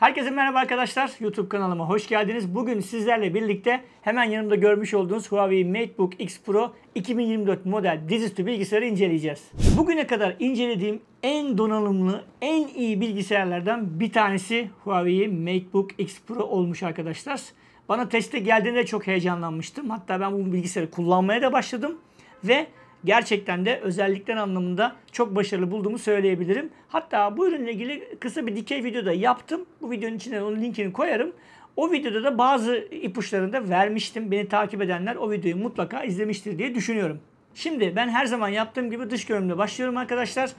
Herkese merhaba arkadaşlar. YouTube kanalıma hoş geldiniz. Bugün sizlerle birlikte hemen yanımda görmüş olduğunuz Huawei MateBook X Pro 2024 model dizüstü bilgisayarı inceleyeceğiz. Bugüne kadar incelediğim en donanımlı, en iyi bilgisayarlardan bir tanesi Huawei MateBook X Pro olmuş arkadaşlar. Bana teste geldiğinde çok heyecanlanmıştım. Hatta ben bu bilgisayarı kullanmaya da başladım ve gerçekten de özellikler anlamında çok başarılı bulduğumu söyleyebilirim. Hatta bu ürünle ilgili kısa bir dikey video da yaptım. Bu videonun içine onun linkini koyarım. O videoda da bazı ipuçlarını da vermiştim. Beni takip edenler o videoyu mutlaka izlemiştir diye düşünüyorum. Şimdi ben her zaman yaptığım gibi dış görünümle başlıyorum arkadaşlar.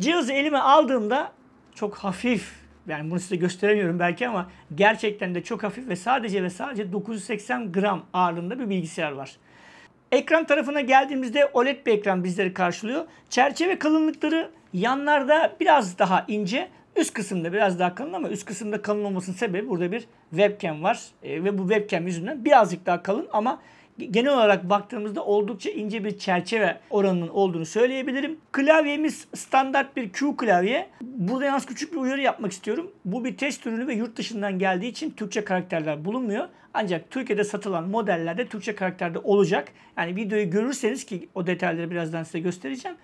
Cihazı elime aldığımda çok hafif yani bunu size gösteremiyorum belki ama gerçekten de çok hafif ve sadece ve sadece 980 gram ağırlığında bir bilgisayar var. Ekran tarafına geldiğimizde OLED bir ekran bizleri karşılıyor. Çerçeve kalınlıkları yanlarda biraz daha ince. Üst kısımda biraz daha kalın ama üst kısımda kalın olmasının sebebi burada bir webcam var. E, ve bu webcam yüzünden birazcık daha kalın ama genel olarak baktığımızda oldukça ince bir çerçeve oranının olduğunu söyleyebilirim. Klavyemiz standart bir Q klavye. Burada yalnız küçük bir uyarı yapmak istiyorum. Bu bir test ürünü ve yurt dışından geldiği için Türkçe karakterler bulunmuyor. Ancak Türkiye'de satılan modellerde Türkçe karakterde olacak. Yani videoyu görürseniz ki o detayları birazdan size göstereceğim.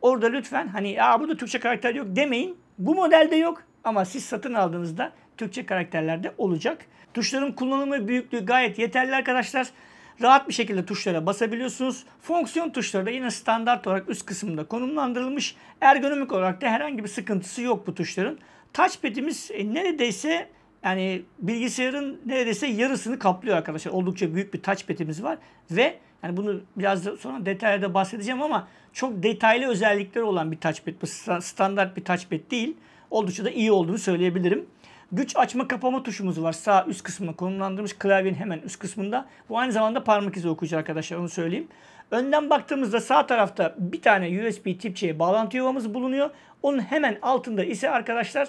Orada lütfen hani Aa, burada Türkçe karakter yok demeyin. Bu modelde yok ama siz satın aldığınızda Türkçe karakterlerde olacak. Tuşların kullanımı büyüklüğü gayet yeterli arkadaşlar. Rahat bir şekilde tuşlara basabiliyorsunuz. Fonksiyon tuşları da yine standart olarak üst kısımda konumlandırılmış. Ergonomik olarak da herhangi bir sıkıntısı yok bu tuşların. Touchpad'imiz e, neredeyse yani bilgisayarın neredeyse yarısını kaplıyor arkadaşlar. Oldukça büyük bir touchpad'imiz var ve yani bunu biraz sonra detaylarda bahsedeceğim ama çok detaylı özellikleri olan bir touchpad. Bu standart bir touchpad değil. Oldukça da iyi olduğunu söyleyebilirim. Güç açma kapama tuşumuz var. Sağ üst kısmına konumlandırılmış klavyenin hemen üst kısmında. Bu aynı zamanda parmak izi okuyucu arkadaşlar onu söyleyeyim. Önden baktığımızda sağ tarafta bir tane USB tip C'ye bağlantı yuvamız bulunuyor. Onun hemen altında ise arkadaşlar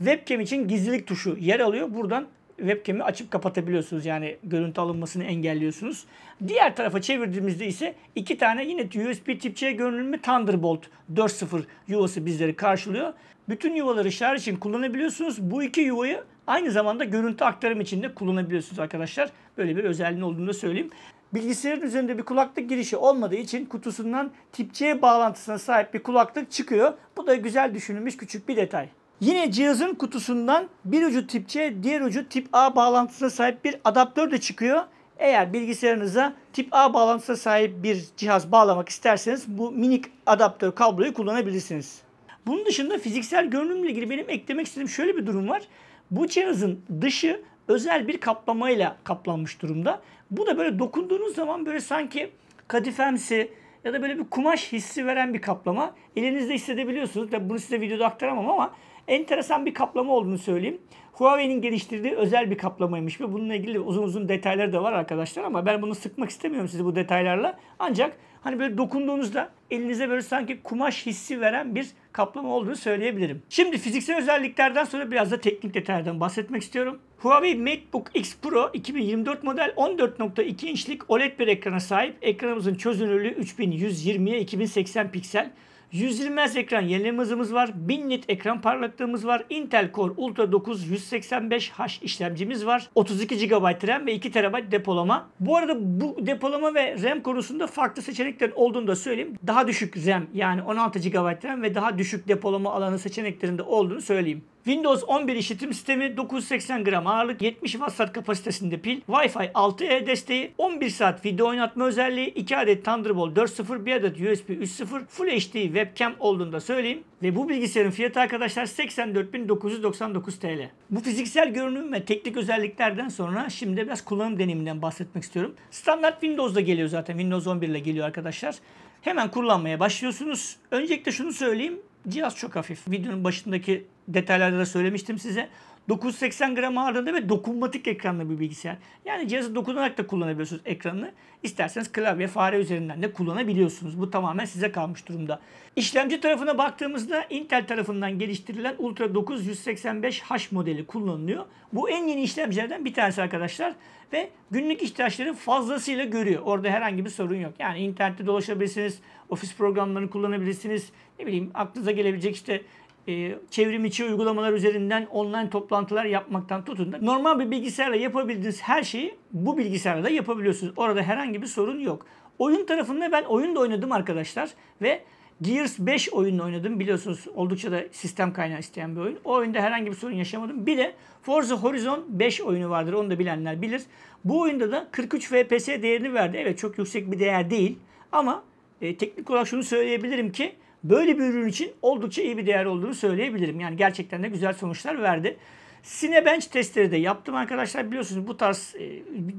Webcam için gizlilik tuşu yer alıyor. Buradan webcam'i açıp kapatabiliyorsunuz. Yani görüntü alınmasını engelliyorsunuz. Diğer tarafa çevirdiğimizde ise iki tane yine USB tip C görünümlü Thunderbolt 4.0 yuvası bizleri karşılıyor. Bütün yuvaları şarj için kullanabiliyorsunuz. Bu iki yuvayı aynı zamanda görüntü aktarım için de kullanabiliyorsunuz arkadaşlar. Böyle bir özelliğin olduğunu da söyleyeyim. Bilgisayarın üzerinde bir kulaklık girişi olmadığı için kutusundan tip C bağlantısına sahip bir kulaklık çıkıyor. Bu da güzel düşünülmüş küçük bir detay. Yine cihazın kutusundan bir ucu tip C, diğer ucu tip A bağlantısına sahip bir adaptör de çıkıyor. Eğer bilgisayarınıza tip A bağlantısına sahip bir cihaz bağlamak isterseniz bu minik adaptör kabloyu kullanabilirsiniz. Bunun dışında fiziksel görünümle ilgili benim eklemek istediğim şöyle bir durum var. Bu cihazın dışı özel bir kaplamayla kaplanmış durumda. Bu da böyle dokunduğunuz zaman böyle sanki kadifemsi ya da böyle bir kumaş hissi veren bir kaplama. Elinizde hissedebiliyorsunuz. Tabi bunu size videoda aktaramam ama enteresan bir kaplama olduğunu söyleyeyim. Huawei'nin geliştirdiği özel bir kaplamaymış ve bununla ilgili uzun uzun detayları da var arkadaşlar ama ben bunu sıkmak istemiyorum sizi bu detaylarla. Ancak hani böyle dokunduğunuzda elinize böyle sanki kumaş hissi veren bir kaplama olduğunu söyleyebilirim. Şimdi fiziksel özelliklerden sonra biraz da teknik detaylardan bahsetmek istiyorum. Huawei MateBook X Pro 2024 model 14.2 inçlik OLED bir ekrana sahip. Ekranımızın çözünürlüğü 3120 x 2080 piksel. 120 Hz ekran yenileme hızımız var. 1000 nit ekran parlaklığımız var. Intel Core Ultra 9 185H işlemcimiz var. 32 GB RAM ve 2 TB depolama. Bu arada bu depolama ve RAM konusunda farklı seçeneklerin olduğunu da söyleyeyim. Daha düşük RAM yani 16 GB RAM ve daha düşük depolama alanı seçeneklerinde olduğunu söyleyeyim. Windows 11 işletim sistemi 980 gram ağırlık 70 watt saat kapasitesinde pil, Wi-Fi 6E desteği, 11 saat video oynatma özelliği, 2 adet Thunderbolt 4.0, bir adet USB 3.0, Full HD webcam olduğunu da söyleyeyim. Ve bu bilgisayarın fiyatı arkadaşlar 84.999 TL. Bu fiziksel görünüm ve teknik özelliklerden sonra şimdi biraz kullanım deneyiminden bahsetmek istiyorum. Standart Windows'da geliyor zaten. Windows 11 ile geliyor arkadaşlar. Hemen kullanmaya başlıyorsunuz. Öncelikle şunu söyleyeyim. Cihaz çok hafif. Videonun başındaki detaylarda da söylemiştim size. 980 gram ağırlığında ve dokunmatik ekranlı bir bilgisayar. Yani cihazı dokunarak da kullanabiliyorsunuz ekranını. İsterseniz klavye, fare üzerinden de kullanabiliyorsunuz. Bu tamamen size kalmış durumda. İşlemci tarafına baktığımızda Intel tarafından geliştirilen Ultra 985 h modeli kullanılıyor. Bu en yeni işlemcilerden bir tanesi arkadaşlar. Ve günlük ihtiyaçları fazlasıyla görüyor. Orada herhangi bir sorun yok. Yani internette dolaşabilirsiniz, ofis programlarını kullanabilirsiniz. Ne bileyim aklınıza gelebilecek işte e, çevrim içi uygulamalar üzerinden online toplantılar yapmaktan tutun da normal bir bilgisayarla yapabildiğiniz her şeyi bu bilgisayarla yapabiliyorsunuz. Orada herhangi bir sorun yok. Oyun tarafında ben oyun da oynadım arkadaşlar ve Gears 5 oyununu oynadım. Biliyorsunuz oldukça da sistem kaynağı isteyen bir oyun. O oyunda herhangi bir sorun yaşamadım. Bir de Forza Horizon 5 oyunu vardır. Onu da bilenler bilir. Bu oyunda da 43 FPS değerini verdi. Evet çok yüksek bir değer değil. Ama e, teknik olarak şunu söyleyebilirim ki böyle bir ürün için oldukça iyi bir değer olduğunu söyleyebilirim. Yani gerçekten de güzel sonuçlar verdi. Cinebench testleri de yaptım arkadaşlar. Biliyorsunuz bu tarz e,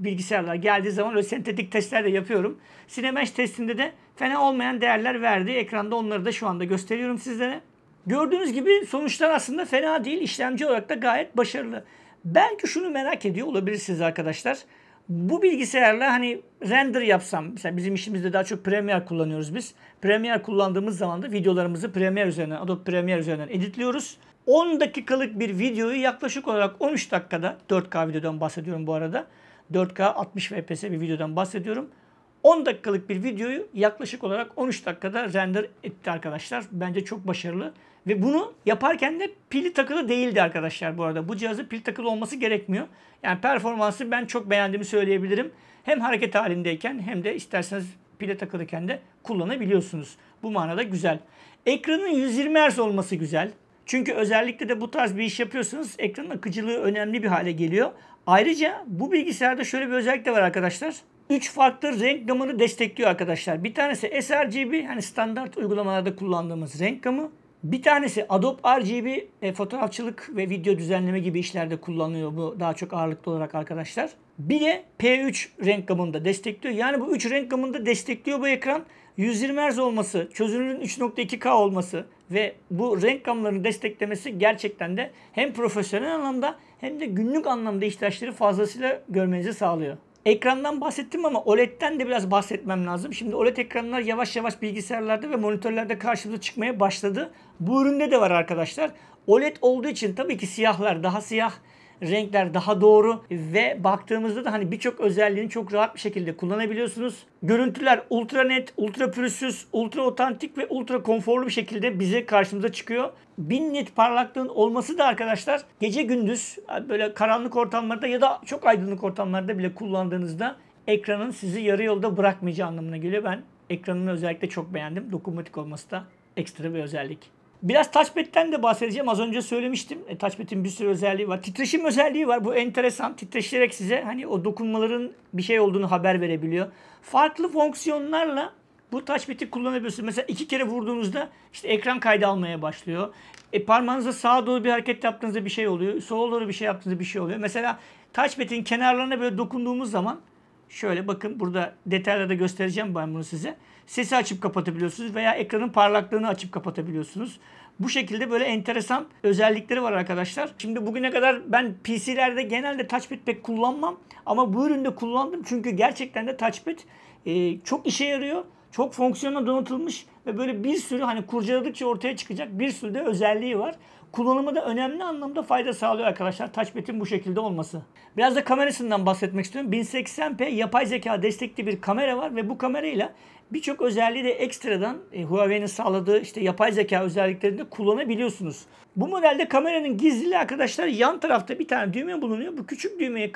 bilgisayarlar geldiği zaman öyle sentetik testler de yapıyorum. Cinebench testinde de fena olmayan değerler verdi. Ekranda onları da şu anda gösteriyorum sizlere. Gördüğünüz gibi sonuçlar aslında fena değil. İşlemci olarak da gayet başarılı. Belki şunu merak ediyor olabilirsiniz arkadaşlar bu bilgisayarla hani render yapsam mesela bizim işimizde daha çok Premiere kullanıyoruz biz. Premiere kullandığımız zaman da videolarımızı Premiere üzerinden Adobe Premiere üzerinden editliyoruz. 10 dakikalık bir videoyu yaklaşık olarak 13 dakikada 4K videodan bahsediyorum bu arada. 4K 60 FPS bir videodan bahsediyorum. 10 dakikalık bir videoyu yaklaşık olarak 13 dakikada render etti arkadaşlar. Bence çok başarılı. Ve bunu yaparken de pili takılı değildi arkadaşlar bu arada. Bu cihazın pil takılı olması gerekmiyor. Yani performansı ben çok beğendiğimi söyleyebilirim. Hem hareket halindeyken hem de isterseniz pile takılırken de kullanabiliyorsunuz. Bu manada güzel. Ekranın 120 Hz olması güzel. Çünkü özellikle de bu tarz bir iş yapıyorsanız ekranın akıcılığı önemli bir hale geliyor. Ayrıca bu bilgisayarda şöyle bir özellik de var arkadaşlar. 3 farklı renk gamını destekliyor arkadaşlar. Bir tanesi sRGB hani standart uygulamalarda kullandığımız renk gamı. Bir tanesi Adobe RGB e, fotoğrafçılık ve video düzenleme gibi işlerde kullanılıyor bu daha çok ağırlıklı olarak arkadaşlar. Bir de P3 renk gamını da destekliyor. Yani bu 3 renk gamını da destekliyor bu ekran. 120 Hz olması, çözünürlüğün 3.2K olması ve bu renk gamlarını desteklemesi gerçekten de hem profesyonel anlamda hem de günlük anlamda ihtiyaçları fazlasıyla görmenizi sağlıyor. Ekrandan bahsettim ama OLED'den de biraz bahsetmem lazım. Şimdi OLED ekranlar yavaş yavaş bilgisayarlarda ve monitörlerde karşımıza çıkmaya başladı. Bu üründe de var arkadaşlar. OLED olduğu için tabii ki siyahlar daha siyah Renkler daha doğru ve baktığımızda da hani birçok özelliğini çok rahat bir şekilde kullanabiliyorsunuz. Görüntüler ultra net, ultra pürüzsüz, ultra otantik ve ultra konforlu bir şekilde bize karşımıza çıkıyor. 1000 nit parlaklığın olması da arkadaşlar gece gündüz böyle karanlık ortamlarda ya da çok aydınlık ortamlarda bile kullandığınızda ekranın sizi yarı yolda bırakmayacağı anlamına geliyor. Ben ekranını özellikle çok beğendim. Dokunmatik olması da ekstra bir özellik. Biraz touchpad'den de bahsedeceğim. Az önce söylemiştim. E, touchpad'in bir sürü özelliği var. Titreşim özelliği var. Bu enteresan. Titreşerek size hani o dokunmaların bir şey olduğunu haber verebiliyor. Farklı fonksiyonlarla bu touchpad'i kullanabiliyorsunuz. Mesela iki kere vurduğunuzda işte ekran kaydı almaya başlıyor. E, parmağınızla sağa doğru bir hareket yaptığınızda bir şey oluyor. Sola doğru bir şey yaptığınızda bir şey oluyor. Mesela touchpad'in kenarlarına böyle dokunduğumuz zaman Şöyle bakın burada detaylarda göstereceğim ben bunu size. Sesi açıp kapatabiliyorsunuz veya ekranın parlaklığını açıp kapatabiliyorsunuz. Bu şekilde böyle enteresan özellikleri var arkadaşlar. Şimdi bugüne kadar ben PC'lerde genelde touchpad pek kullanmam. Ama bu üründe kullandım çünkü gerçekten de touchpad e, çok işe yarıyor çok fonksiyona donatılmış ve böyle bir sürü hani kurcaladıkça ortaya çıkacak bir sürü de özelliği var. Kullanımı da önemli anlamda fayda sağlıyor arkadaşlar touchpad'in bu şekilde olması. Biraz da kamerasından bahsetmek istiyorum. 1080p yapay zeka destekli bir kamera var ve bu kamerayla birçok özelliği de ekstradan e, Huawei'nin sağladığı işte yapay zeka özelliklerinde kullanabiliyorsunuz. Bu modelde kameranın gizliliği arkadaşlar yan tarafta bir tane düğme bulunuyor. Bu küçük düğmeyi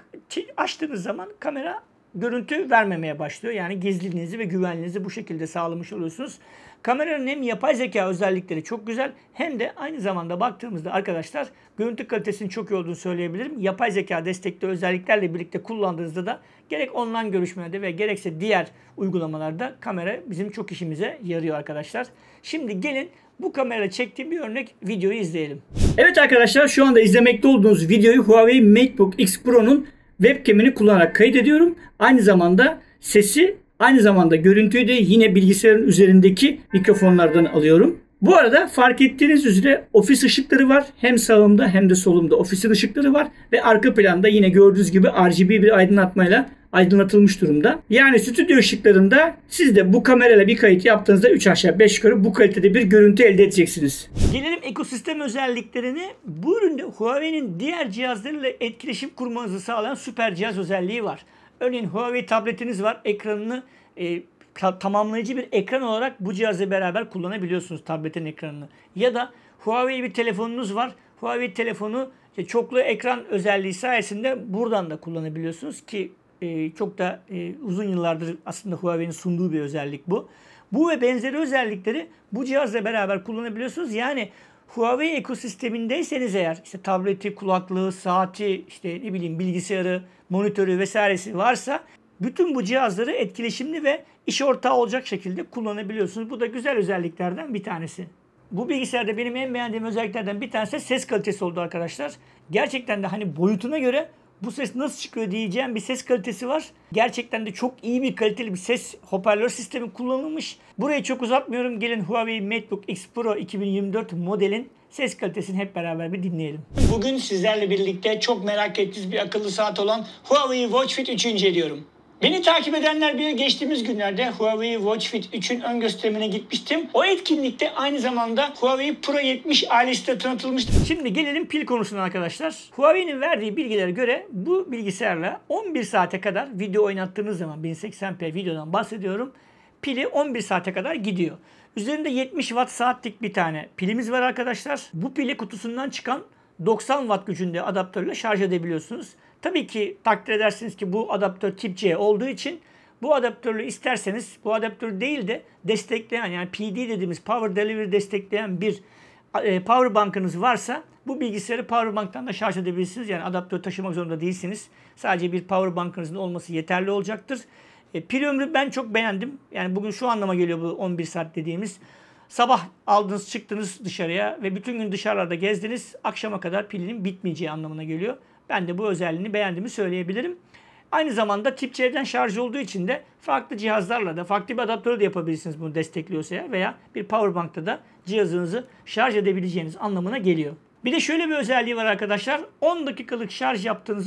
açtığınız zaman kamera görüntü vermemeye başlıyor. Yani gizliliğinizi ve güvenliğinizi bu şekilde sağlamış oluyorsunuz. Kameranın hem yapay zeka özellikleri çok güzel hem de aynı zamanda baktığımızda arkadaşlar görüntü kalitesinin çok iyi olduğunu söyleyebilirim. Yapay zeka destekli özelliklerle birlikte kullandığınızda da gerek online görüşmelerde ve gerekse diğer uygulamalarda kamera bizim çok işimize yarıyor arkadaşlar. Şimdi gelin bu kamerayla çektiğim bir örnek videoyu izleyelim. Evet arkadaşlar şu anda izlemekte olduğunuz videoyu Huawei MateBook X Pro'nun webcam'ini kullanarak kaydediyorum. Aynı zamanda sesi, aynı zamanda görüntüyü de yine bilgisayarın üzerindeki mikrofonlardan alıyorum. Bu arada fark ettiğiniz üzere ofis ışıkları var. Hem sağımda hem de solumda ofisin ışıkları var. Ve arka planda yine gördüğünüz gibi RGB bir aydınlatmayla aydınlatılmış durumda. Yani stüdyo ışıklarında siz de bu kamerayla bir kayıt yaptığınızda 3 aşağı 5 yukarı bu kalitede bir görüntü elde edeceksiniz. Gelelim ekosistem özelliklerini. Bu üründe Huawei'nin diğer cihazlarıyla etkileşim kurmanızı sağlayan süper cihaz özelliği var. Örneğin Huawei tabletiniz var. Ekranını e, tamamlayıcı bir ekran olarak bu cihazla beraber kullanabiliyorsunuz tabletin ekranını. Ya da Huawei bir telefonunuz var. Huawei telefonu e, çoklu ekran özelliği sayesinde buradan da kullanabiliyorsunuz ki e, çok da e, uzun yıllardır aslında Huawei'nin sunduğu bir özellik bu. Bu ve benzeri özellikleri bu cihazla beraber kullanabiliyorsunuz. Yani Huawei ekosistemindeyseniz eğer işte tableti, kulaklığı, saati, işte ne bileyim bilgisayarı, monitörü vesairesi varsa bütün bu cihazları etkileşimli ve iş ortağı olacak şekilde kullanabiliyorsunuz. Bu da güzel özelliklerden bir tanesi. Bu bilgisayarda benim en beğendiğim özelliklerden bir tanesi ses kalitesi oldu arkadaşlar. Gerçekten de hani boyutuna göre bu ses nasıl çıkıyor diyeceğim bir ses kalitesi var. Gerçekten de çok iyi bir kaliteli bir ses hoparlör sistemi kullanılmış. Burayı çok uzatmıyorum. Gelin Huawei MateBook X Pro 2024 modelin ses kalitesini hep beraber bir dinleyelim. Bugün sizlerle birlikte çok merak ettiğiniz bir akıllı saat olan Huawei Watch Fit 3'ü inceliyorum. Beni takip edenler bir geçtiğimiz günlerde Huawei Watch Fit 3'ün ön gösterimine gitmiştim. O etkinlikte aynı zamanda Huawei Pro 70 ailesi de tanıtılmıştı. Şimdi gelelim pil konusuna arkadaşlar. Huawei'nin verdiği bilgilere göre bu bilgisayarla 11 saate kadar video oynattığınız zaman 1080p videodan bahsediyorum. Pili 11 saate kadar gidiyor. Üzerinde 70 watt saatlik bir tane pilimiz var arkadaşlar. Bu pili kutusundan çıkan 90 watt gücünde adaptörle şarj edebiliyorsunuz. Tabii ki takdir edersiniz ki bu adaptör tip C olduğu için bu adaptörü isterseniz bu adaptör değil de destekleyen yani PD dediğimiz Power Delivery destekleyen bir e, power bankınız varsa bu bilgisayarı power banktan da şarj edebilirsiniz. Yani adaptör taşımak zorunda değilsiniz. Sadece bir power bankınızın olması yeterli olacaktır. E, pil ömrü ben çok beğendim. Yani bugün şu anlama geliyor bu 11 saat dediğimiz. Sabah aldınız çıktınız dışarıya ve bütün gün dışarılarda gezdiniz. Akşama kadar pilinin bitmeyeceği anlamına geliyor. Ben de bu özelliğini beğendiğimi söyleyebilirim. Aynı zamanda tip C'den şarj olduğu için de farklı cihazlarla da farklı bir adaptörü de yapabilirsiniz bunu destekliyorsa ya veya bir powerbank'ta da cihazınızı şarj edebileceğiniz anlamına geliyor. Bir de şöyle bir özelliği var arkadaşlar. 10 dakikalık şarj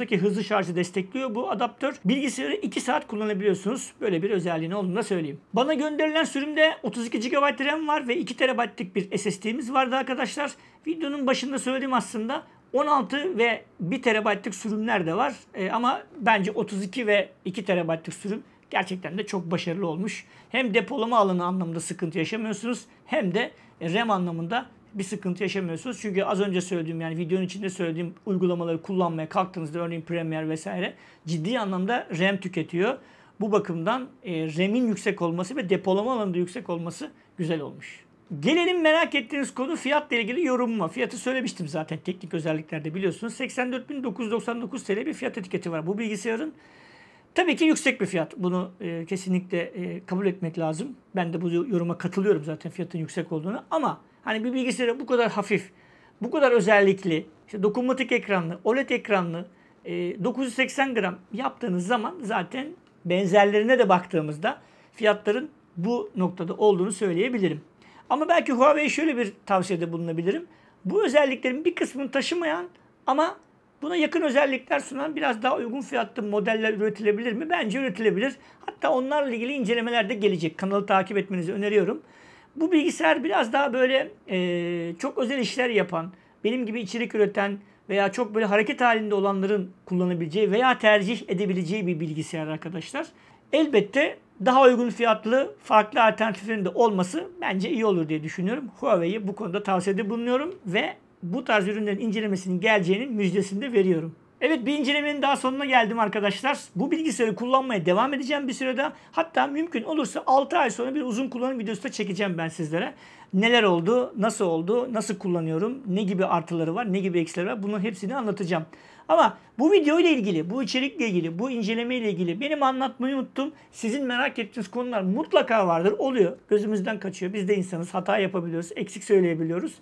ki hızlı şarjı destekliyor bu adaptör. Bilgisayarı 2 saat kullanabiliyorsunuz. Böyle bir özelliğini olduğunu da söyleyeyim. Bana gönderilen sürümde 32 GB RAM var ve 2 TB'lik bir SSD'miz vardı arkadaşlar. Videonun başında söyledim aslında. 16 ve 1 terabaytlık sürümler de var. E, ama bence 32 ve 2 terabaytlık sürüm gerçekten de çok başarılı olmuş. Hem depolama alanı anlamında sıkıntı yaşamıyorsunuz hem de RAM anlamında bir sıkıntı yaşamıyorsunuz. Çünkü az önce söylediğim yani videonun içinde söylediğim uygulamaları kullanmaya kalktığınızda örneğin Premiere vesaire ciddi anlamda RAM tüketiyor. Bu bakımdan e, RAM'in yüksek olması ve depolama alanında yüksek olması güzel olmuş. Gelelim merak ettiğiniz konu fiyatla ilgili yorumuma. Fiyatı söylemiştim zaten teknik özelliklerde biliyorsunuz. 84.999 TL bir fiyat etiketi var bu bilgisayarın. Tabii ki yüksek bir fiyat. Bunu e, kesinlikle e, kabul etmek lazım. Ben de bu yoruma katılıyorum zaten fiyatın yüksek olduğunu. Ama hani bir bilgisayarı bu kadar hafif, bu kadar özellikli, işte dokunmatik ekranlı, OLED ekranlı, e, 980 gram yaptığınız zaman zaten benzerlerine de baktığımızda fiyatların bu noktada olduğunu söyleyebilirim. Ama belki Huawei'ye şöyle bir tavsiyede bulunabilirim. Bu özelliklerin bir kısmını taşımayan ama buna yakın özellikler sunan biraz daha uygun fiyatlı modeller üretilebilir mi? Bence üretilebilir. Hatta onlarla ilgili incelemeler de gelecek. Kanalı takip etmenizi öneriyorum. Bu bilgisayar biraz daha böyle e, çok özel işler yapan, benim gibi içerik üreten veya çok böyle hareket halinde olanların kullanabileceği veya tercih edebileceği bir bilgisayar arkadaşlar. Elbette daha uygun fiyatlı farklı alternatiflerin de olması bence iyi olur diye düşünüyorum. Huawei'yi bu konuda tavsiyede bulunuyorum ve bu tarz ürünlerin incelemesinin geleceğinin müjdesini de veriyorum. Evet bir incelemenin daha sonuna geldim arkadaşlar. Bu bilgisayarı kullanmaya devam edeceğim bir sürede. Hatta mümkün olursa 6 ay sonra bir uzun kullanım videosu da çekeceğim ben sizlere. Neler oldu, nasıl oldu, nasıl kullanıyorum, ne gibi artıları var, ne gibi eksileri var bunun hepsini anlatacağım. Ama bu video ile ilgili, bu içerikle ilgili, bu inceleme ile ilgili benim anlatmayı unuttum. Sizin merak ettiğiniz konular mutlaka vardır. Oluyor. Gözümüzden kaçıyor. Biz de insanız. Hata yapabiliyoruz. Eksik söyleyebiliyoruz.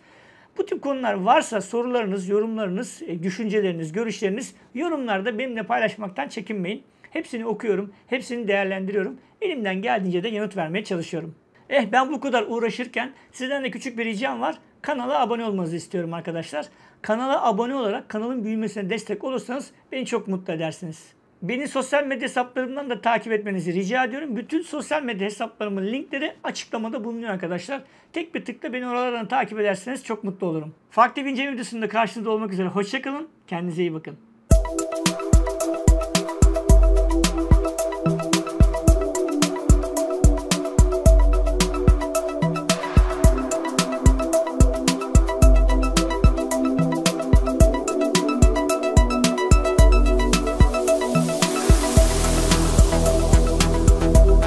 Bu tip konular varsa sorularınız, yorumlarınız, e, düşünceleriniz, görüşleriniz yorumlarda benimle paylaşmaktan çekinmeyin. Hepsini okuyorum, hepsini değerlendiriyorum. Elimden geldiğince de yanıt vermeye çalışıyorum. Eh ben bu kadar uğraşırken sizden de küçük bir ricam var. Kanala abone olmanızı istiyorum arkadaşlar kanala abone olarak kanalın büyümesine destek olursanız beni çok mutlu edersiniz. Beni sosyal medya hesaplarımdan da takip etmenizi rica ediyorum. Bütün sosyal medya hesaplarımın linkleri açıklamada bulunuyor arkadaşlar. Tek bir tıkla beni oralardan takip ederseniz çok mutlu olurum. Farklı bir inceleme videosunda karşınızda olmak üzere. Hoşçakalın. Kendinize iyi bakın.